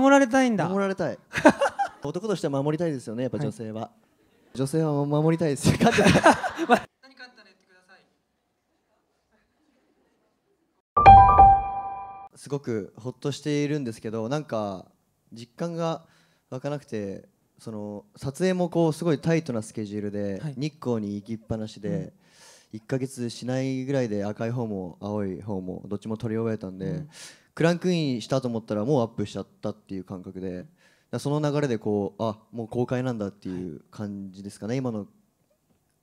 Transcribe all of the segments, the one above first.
守られたいんだ守られたい 男としては守りたいですよねやっぱ女性は、はい、女性は守りたいですよ 勝ってた すごくほっとしているんですけどなんか実感が湧かなくてその撮影もこうすごいタイトなスケジュールで、はい、日光に行きっぱなしで、うん1か月しないぐらいで赤い方も青い方もどっちも撮り終えたんで、うクランクインしたと思ったらもうアップしちゃったっていう感覚でその流れでこうあもう公開なんだっていう感じですかね今の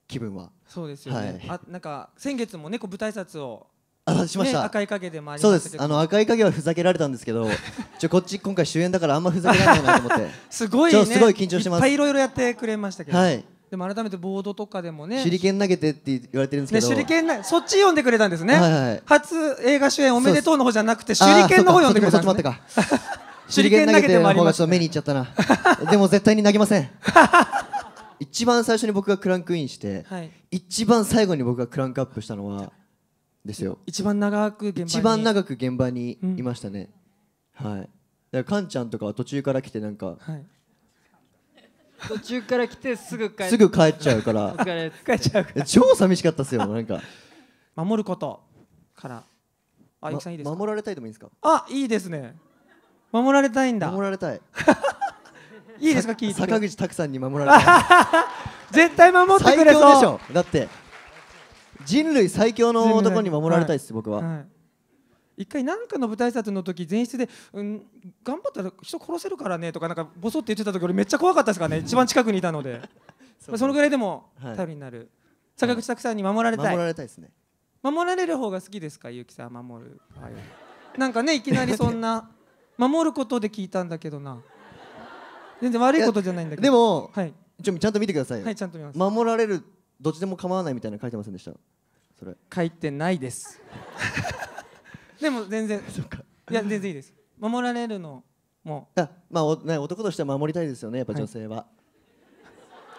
気分はそうですよね、はい、あなんか先月もねこう舞台挨をあしました、ね、赤い影でもありそうですあの赤い影はふざけられたんですけどちょこっち今回主演だからあんまふざけられないなと思って すごい、ね、すごい緊張してますいっぱいいろいろやってくれましたけどはいでも改めてボードとかでもね手裏剣投げてって言われてるんですけど、ね、手裏剣なそっち読んでくれたんですね、はいはい、初映画主演おめでとうの方じゃなくて手裏剣の方読んでくれたんです、ね、手裏剣投げての方がちょっと目にいっちゃったなで も絶対に投げません 一番最初に僕がクランクインして、はい、一番最後に僕がクランクアップしたのはですよ一番長く現場に一番長く現場にいましたね、うん、はいだからカンちゃんとかは途中から来てなんか、はい途中から来てすぐ帰すぐ帰っちゃうから 帰っちゃうから 超寂しかったですよなんか守ることからあ、ま、ゆきさんいいです守られたいでもいいですかあいいですね守られたいんだ守られたい いいですか聞いて坂口拓さんに守られたい絶対守ってくれそう最強でしょだって人類最強の男に守られたいです、はい、僕は、はい一回何かの舞台拶の時前室で、うん、頑張ったら人殺せるからねとかなんかボソって言ってた時俺めっちゃ怖かったですからね一番近くにいたので そ,、まあ、そのぐらいでも頼りになる、はい、坂口拓さんに守られたい、はい、守られたいですね守られる方が好きですかゆきさん守る、はい、なんかねいきなりそんな守ることで聞いたんだけどな全然悪いことじゃないんだけどでも、はい、ちょちゃんと見てくださいはいちゃんと見ます守られるどっちでも構わないみたいな書いてませんでしたそれ書いてないですでも全然そうかいや全然いいです守られるのもあまあお、ね、男としては守りたいですよねやっぱ女性は、はい、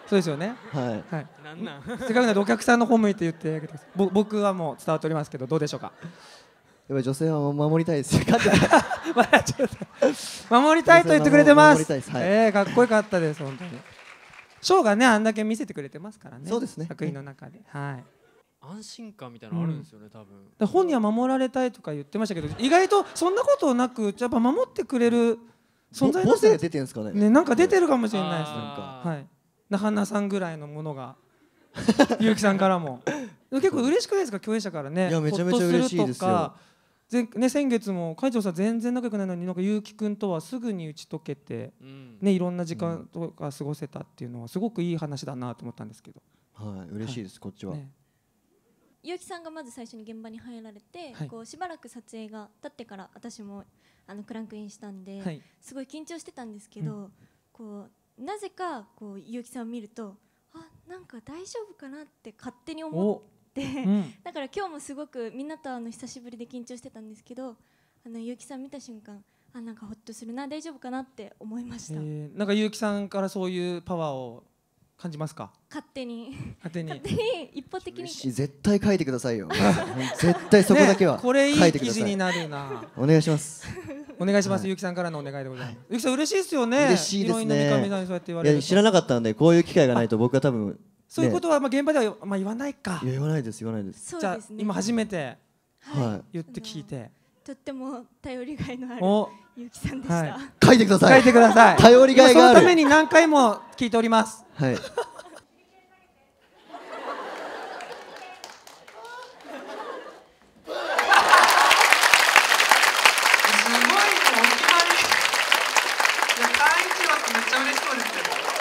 そうですよねはい、はい、なんなんせっかくなんでお客さんの方向いて言ってあげてぼ僕はもう伝わっておりますけどどうでしょうかやっぱ女性は守りたいですよ 守りたいと言ってくれてます、はい、えー、かっこよかったです本当にショーがねあんだけ見せてくれてますからねそうですね作品の中で、はい安心感みたいなのあるんですよね、うん、多分本人は守られたいとか言ってましたけど意外とそんなことなくやっぱ守ってくれる存在母性出てるんですかねねなんか出てるかもしれないですなんかはい中覇さんぐらいのものが結城さんからも 結構嬉しくないですか共演者からねいやめちゃめちゃ嬉しいですよね、先月も会長さん全然仲良くないのになんか結城君とはすぐに打ち解けて、うん、ね、いろんな時間とか過ごせたっていうのはすごくいい話だなと思ったんですけど、はい嬉しいです、はい、こっちは、ね結城さんがまず最初に現場に入られて、はい、こうしばらく撮影が経ってから私もあのクランクインしたんで、はい、すごい緊張してたんですけど、うん、こうなぜかこう結城さんを見るとあなんか大丈夫かなって勝手に思って、うん、だから今日もすごくみんなとあの久しぶりで緊張してたんですけどあの結城さん見た瞬間あなんかほっとするな大丈夫かなって思いました、えー、なんかうきさんからそういうパワーを感じますか勝手に勝手に一方的に絶対書いてくださいよ 絶対そこだけは、ね、これいい記事になるなお願いしますお願いします、はい、ゆきさんからのお願いでございます、はい、ゆきさん嬉しいですよね嬉しいですねい知らなかったんでこういう機会がないと僕は多分、そういうことはまあ現場ではまあ言わないか言わないです言わないですじゃあ、今初めてはい言って聞いて、とっても頼りがいのあるゆうきさんでした、はい、書いてください書いてください頼りがいがあるそのために何回も聞いておりますはいめっちゃ嬉しそうですけど。